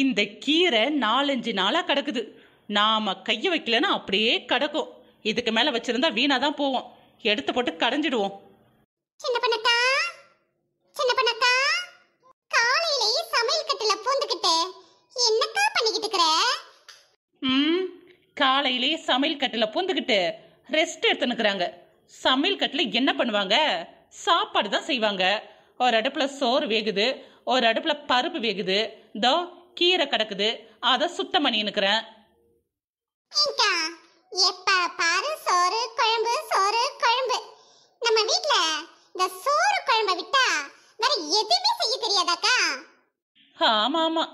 இந்த கீரை நாலஞ்சு நாளாக கிடக்குது நாம் கையை வைக்கலன்னா அப்படியே கிடக்கும் இதுக்கு மேலே வச்சுருந்தா வீணாக தான் போவோம் எடுத்து போட்டு கடைஞ்சிடுவோம் சின்ன பண்ணக்கா சின்ன பண்ணக்கா காலையிலேயே சமையல் கட்டில பூந்துக்கிட்டு என்னக்கா பண்ணிக்கிட்டு ம் காலையிலேயே சமையல் கட்டில பூந்துக்கிட்டு ரெஸ்ட் எடுத்துனுக்குறாங்க சமையல் கட்டில் என்ன பண்ணுவாங்க சாப்பாடு தான் செய்வாங்க ஒரு அடுப்பில் சோறு வேகுது ஒரு அடுப்பில் பருப்பு வேகுது தோ கீரை கிடக்குது அதை சுத்தம் பண்ணினுக்கிறேன் எப்ப பாரு சோறு குழம்பு சோறு குழம்பு நம்ம வீட்ல இந்த சோறு குழம்ப விட்டா வேற எதுவுமே செய்ய தெரியாதாக்கா ஆமா ஆமா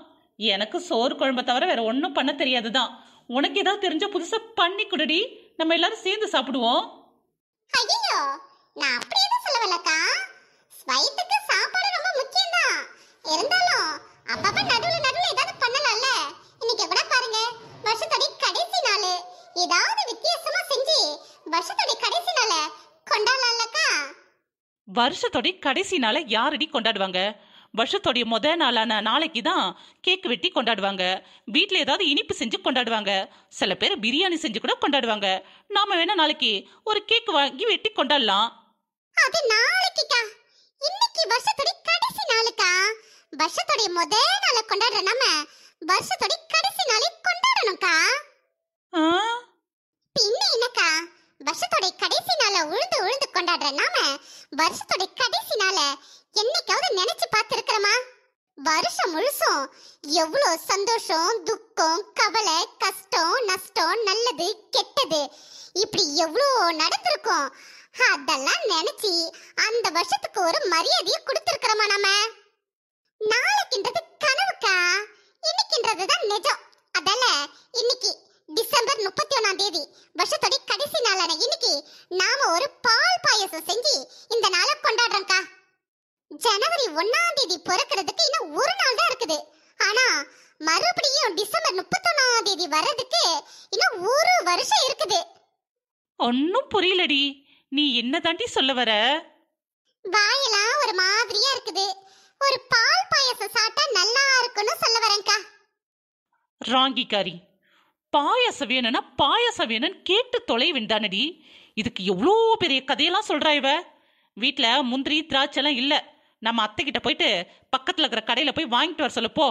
எனக்கு சோறு குழம்ப தவிர வேற ஒன்றும் பண்ண தெரியாதுதான் உனக்கு ஏதாவது தெரிஞ்ச புதுசா பண்ணி குடுடி நம்ம எல்லாரும் சேர்ந்து சாப்பிடுவோம் ஐயோ நான் அப்படி எதுவும் சொல்லவலக்கா வயிற்றுக்கு சாப்பாடு ரொம்ப முக்கியம் தான் இருந்தாலும் அப்பப்ப நடுவுல நடுவுல ஏதாவது பண்ணலாம்ல இன்னைக்கு கூட பாருங்க வருஷத்தோட கடைசி நாள் ஏதாவது வித்தியாசமா செஞ்சு வருஷத்தோட கடைசி நாள கொண்டாடலாம்லக்கா வருஷத்தோட கடைசி நாளை யாரடி கொண்டாடுவாங்க வருஷத்தோடைய முத நாளான நாளைக்கு தான் கேக் வெட்டி கொண்டாடுவாங்க வீட்டில் ஏதாவது இனிப்பு செஞ்சு கொண்டாடுவாங்க சில பேர் பிரியாணி செஞ்சு கூட கொண்டாடுவாங்க நாம வேணா நாளைக்கு ஒரு கேக் வாங்கி வெட்டி கொண்டாடலாம் அது நாளைக்குக்கா கொண்டாடுற நம்ம வருஷத்தோட கடைசி நாளை கொண்டாடணும்க்கா பின்ன என்னக்கா வருஷத்தோட கடைசி நாளை உழுந்து உழுந்து கொண்டாடுற நாம வருஷத்தோட கடைசி நாள என்னைக்காவது நினைச்சு பார்த்திருக்கிறோமா வருஷம் முழுசும் எவ்வளோ சந்தோஷம் துக்கம் கவலை கஷ்டம் நஷ்டம் நல்லது கெட்டது இப்படி எவ்வளோ நடந்திருக்கும் அதெல்லாம் நினைச்சி அந்த வருஷத்துக்கு ஒரு மரியாதையை கொடுத்துருக்கிறோமா நம்ம நாளைக்குன்றது கனவுக்கா இன்னைக்குன்றது தான் நிஜம் அதால இன்னைக்கு டிசம்பர் முப்பத்தி ஒன்னாம் தேதி வருஷத்தோட கடைசி நாளான இன்னைக்கு நாம ஒரு பால் பாயசம் செஞ்சு இந்த நாளை கொண்டாடுறோம்க்கா ஜனவரி ஒன்னாம் தேதி பிறக்கிறதுக்கு இன்னும் ஒரு நாள் தான் இருக்குது ஆனா மறுபடியும் டிசம்பர் முப்பத்தொன்னாம் தேதி வர்றதுக்கு இன்னும் ஒரு வருஷம் இருக்குது ஒன்னும் புரியலடி நீ என்ன தாண்டி சொல்ல வர வாயெல்லாம் ஒரு மாதிரியா இருக்குது ஒரு பால் பாயசம் சாப்பிட்டா நல்லா இருக்கும்னு சொல்ல வரேன்க்கா ராங்கிக்காரி பாயசம் வேணும்னா பாயசம் வேணும்னு கேட்டு தொலைவின் தானடி இதுக்கு எவ்வளோ பெரிய கதையெல்லாம் சொல்கிறா இவ வீட்டில் முந்திரி திராட்சைலாம் இல்லை நம்ம அத்தைக்கிட்ட போயிட்டு பக்கத்தில் இருக்கிற கடையில் போய் வாங்கிட்டு வர சொல்லப்போ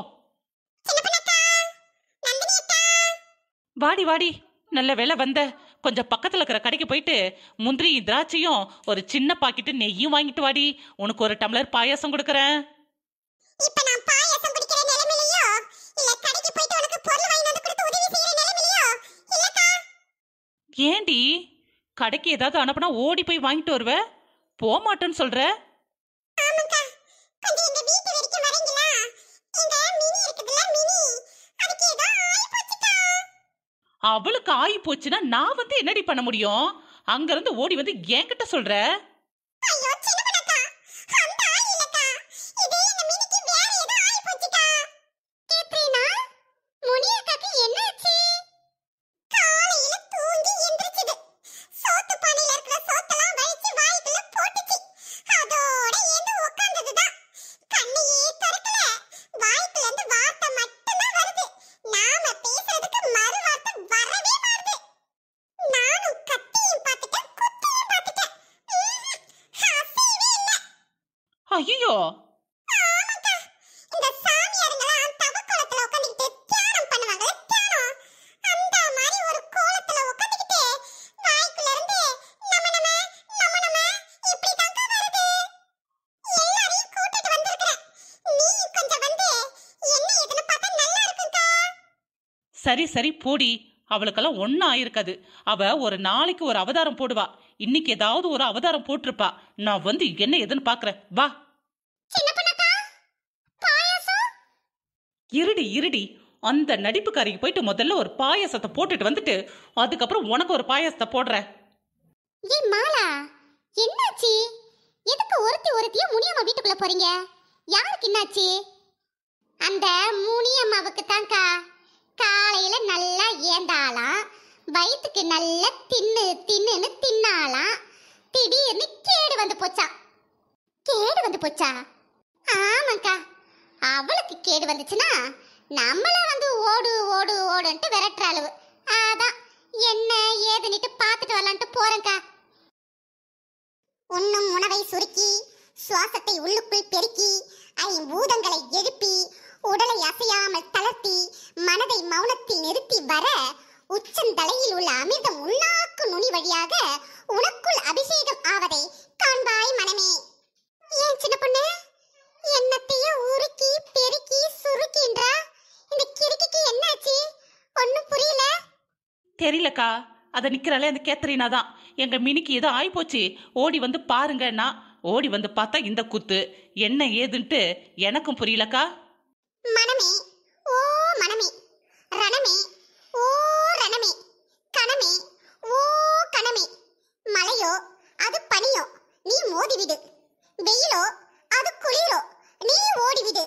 வாடி வாடி நல்ல வேலை வந்த கொஞ்சம் பக்கத்தில் இருக்கிற கடைக்கு போயிட்டு முந்திரி திராட்சையும் ஒரு சின்ன பாக்கெட்டு நெய்யும் வாங்கிட்டு வாடி உனக்கு ஒரு டம்ளர் பாயாசம் கொடுக்குறேன் நான் கடைக்கு ஏண்டி கடைக்கு ஏதாவது அனுப்புனா ஓடி போய் வாங்கிட்டு வருவ போக மாட்டேன்னு சொல்ற அவளுக்கு ஆயி போச்சுன்னா நான் வந்து என்னடி பண்ண முடியும் அங்கிருந்து ஓடி வந்து என்கிட்ட சொல்ற ஐயோ சரி சரி போடி அவளுக்கெல்லாம் ஒன்னும் ஆயிருக்காது அவ ஒரு நாளைக்கு ஒரு அவதாரம் போடுவா இன்னைக்கு ஏதாவது ஒரு அவதாரம் போட்டிருப்பா நான் வந்து என்ன எதுன்னு பாக்குறேன் வா இருடி இருடி அந்த நடிப்புக்காரிக்கு போயிட்டு முதல்ல ஒரு பாயசத்தை போட்டுட்டு வந்துட்டு அதுக்கப்புறம் உனக்கு ஒரு பாயசத்தை போடுற ஏ மாலா என்னாச்சு எதுக்கு ஒருத்தி ஒருத்தியே முனியம்மா வீட்டுக்குள்ள போறீங்க யாருக்கு என்னாச்சு அந்த முனியம்மாவுக்கு தான்க்கா காலையில நல்லா ஏந்தாலாம் வயிற்றுக்கு நல்லா தின்னு தின்னுன்னு தின்னாலாம் திடீர்னு கேடு வந்து போச்சா கேடு வந்து போச்சா ஆமாங்க்கா அவளுக்கு கேடு வந்துச்சுன்னா நம்மள வந்து ஓடு ஓடு ஓடுன்ட்டு விரட்டுற அளவு அதான் என்ன ஏதுன்னுட்டு பார்த்துட்டு வரலான்ட்டு போறேங்க்கா உண்ணும் உணவை சுருக்கி சுவாசத்தை உள்ளுக்குள் பெருக்கி ஐம்பூதங்களை எழுப்பி உடலை அசையாமல் தளர்த்தி மனதை மௌனத்தில் நிறுத்தி வர உச்சந்தலையில் உள்ள அமிர்தம் இல்லக்கா அதை நிக்கிறாலே அந்த கேத்தரினா தான் எங்கள் மினிக்கு ஏதோ ஆயிப்போச்சு ஓடி வந்து பாருங்கன்னா ஓடி வந்து பார்த்தா இந்த குத்து என்ன ஏதுன்ட்டு எனக்கும் புரியலக்கா மனமே ஓ மனமே ரணமே ஓ ரணமே கணமே ஓ கணமே மலையோ அது பனியோ நீ மோதிவிடு வெயிலோ அது குளிரோ நீ ஓடிவிடு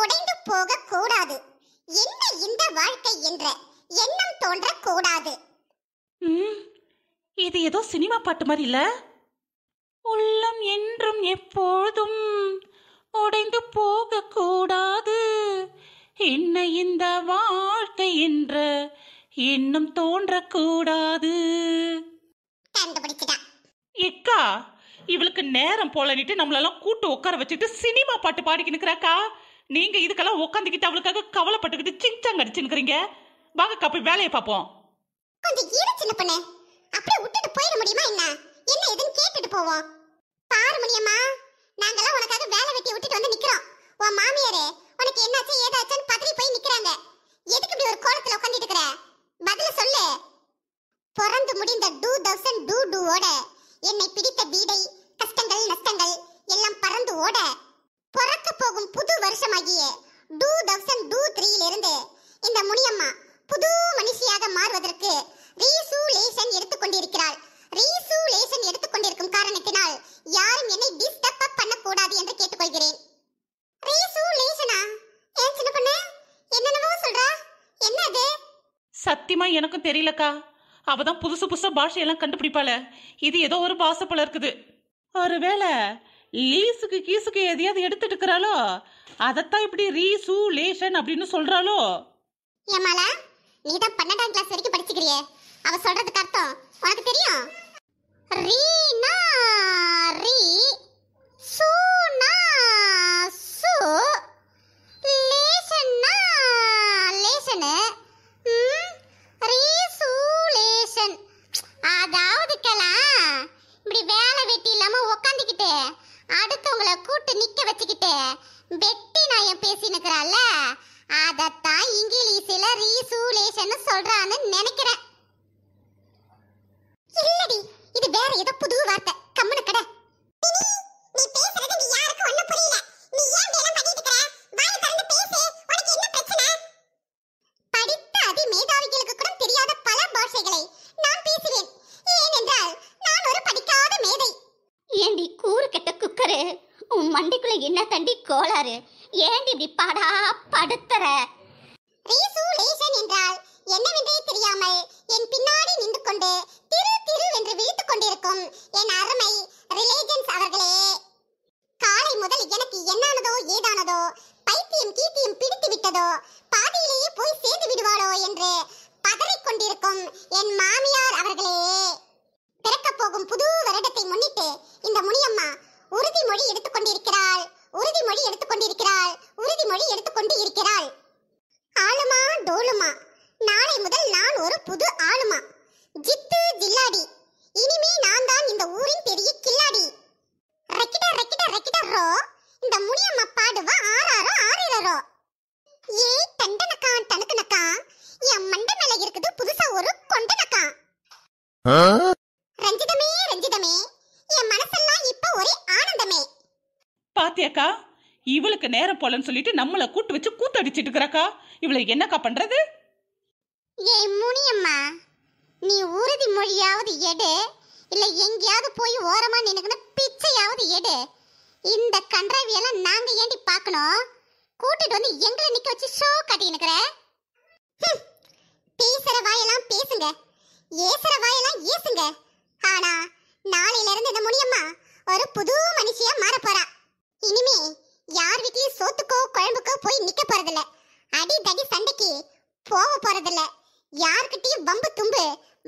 உடைந்து போக கூடாது என்ன இந்த வாழ்க்கை என்ற எண்ணம் தோன்ற கூடாது இது ஏதோ சினிமா பாட்டு மாதிரி இல்ல உள்ளம் என்றும் எப்பொழுதும் உடைந்து போக கூடாது என்ன இந்த வாழ்க்கை என்ற எண்ணம் தோன்றக்கூடாது எக்கா இவளுக்கு நேரம் போலனிட்டு நம்மளெல்லாம் கூட்டு உட்கார வச்சுட்டு சினிமா பாட்டு பாடிக்கினுக்குறாக்கா நீங்க இதுக்கெல்லாம் உட்காந்துக்கிட்டு அவளுக்காக கவலைப்பட்டுக்கிட்டு சிங்சாங் அடிச்சுக்கிறீங்க வாங்க போய் வேலையை பார்ப்போம் கொஞ்சம் ஈடு சின்ன பொண்ணு அப்படியே விட்டுட்டு போயிட முடியுமா என்ன என்ன இதுன்னு கேட்டுட்டு போவோம் பாரு மணியம்மா நாங்கெல்லாம் உனக்காக வேலை வெட்டி விட்டுட்டு வந்து நிக்கிறோம் உன் மாமி விஷயமா எனக்கும் தெரியலக்கா அவ தான் புதுசு புதுசாக பாஷையெல்லாம் கண்டுபிடிப்பாள இது ஏதோ ஒரு பாசை போல இருக்குது ஒருவேளை லீஸுக்கு கீஸுக்கு எதையாவது எடுத்துட்டு இருக்கிறாளோ அதைத்தான் இப்படி ரீசூ லேஷன் அப்படின்னு சொல்றாளோ ஏமாலா நீ தான் பன்னெண்டாம் கிளாஸ் வரைக்கும் படிச்சுக்கிறியே அவ சொல்றதுக்கு அர்த்தம் உனக்கு தெரியும் ரீ சூ ஏதோ புது வார்த்தை கம்மனு கடை நீ பேசுறது நீ யாருக்கும் ஒண்ணு புரியல ஏன் மேதாவிகளுக்கு தெரியாத பல பாஷைகளை நான் பேசுகிறேன் ஏனென்றால் நான் ஒரு படிக்காத மேதை ஏண்டி கூறு கெட்ட குக்கரு உன் மண்டைக்குள்ள என்ன தண்டி கோளாறு ஏண்டி இப்படி படா படுத்துற ரீசு லேசன் என்றால் என்னவென்றே தெரியாமல் என் பின்னாடி நின்று கொண்டு திரு திரு என்று விழித்துக் கொண்டிருக்கும் என் அருமை ரிலேஜன்ஸ் அவர்களே காலை முதல் எனக்கு என்னானதோ ஏதானதோ பைத்தியம் கீத்தியம் பிடித்து விட்டதோ பாதியிலேயே போய் சேர்ந்து விடுவாளோ என்று பதறிக் கொண்டிருக்கும் என் மாமியார் அவர்களே பிறக்க போகும் புது வருடத்தை முன்னிட்டு இந்த முனியம்மா உறுதிமொழி எடுத்துக்கொண்டிருக்கிறாள் உறுதிமொழி எடுத்துக்கொண்டிருக்கிறாள் உறுதிமொழி எடுத்துக்கொண்டு இருக்கிறாள் ஆளுமா டோலுமா நாளை முதல் நான் ஒரு புது ஆளுமா ஜித்து ஜில்லாடி இனிமே நான் தான் இந்த ஊரின் பெரிய கில்லாடி ரெக்கிட ரெக்கிட ரெக்கிட ரோ இந்த முனியம்மா பாடுவ ஆறாரோ ஆறிரோ ஏய் தண்டனக்கா தனுக்குனக்கா என் மண்டை மேல இருக்குது புதுசா ஒரு கொண்டனக்கா ரஞ்சிதமே ரஞ்சிதமே என் மனசெல்லாம் இப்ப ஒரே ஆனந்தமே பாத்தியாக்கா இவளுக்கு நேரம் போலன்னு சொல்லிட்டு நம்மள கூட்டு வச்சு கூத்தடிச்சிட்டு இருக்கிறாக்கா இவளை என்னக்கா பண்றது ஏய் முனியம்மா நீ உறுதி மொழியாவது எடு இல்லை எங்கேயாவது போய் ஓரமாக நினைக்கிற பிச்சையாவது எடு இந்த கன்றாவியெல்லாம் நாங்கள் ஏண்டி பார்க்கணும் கூட்டிட்டு வந்து எங்களை நிற்க வச்சு ஷோ கட்டினுக்கிற பேசுகிற வாயெல்லாம் பேசுங்க ஏசுகிற வாயெல்லாம் ஏசுங்க ஆனா நாளையில இருந்து இந்த முனியம்மா ஒரு புது மனுஷியா மாற போறா இனிமே யார் வீட்லயும் சோத்துக்கோ குழம்புக்கோ போய் நிக்க போறதில்ல அடி தடி சண்டைக்கு போக போறதில்லை யார்கிட்டயும் வம்பு தும்பு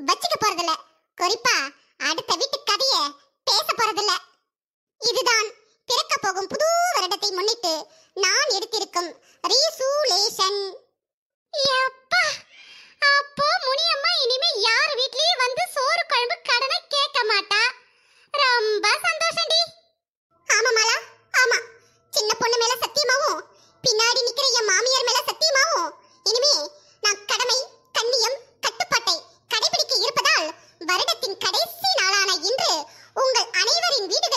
வச்சுக்க போறதில்ல குறிப்பா அடுத்த வீட்டு கதைய பேச போறதில்ல இதுதான் பிறக்க போகும் புது வருடத்தை முன்னிட்டு நான் எடுத்திருக்கும் ரீசூலேஷன் மாதத்தின் கடைசி நாளான இன்று உங்கள் அனைவரின் வீடுகள்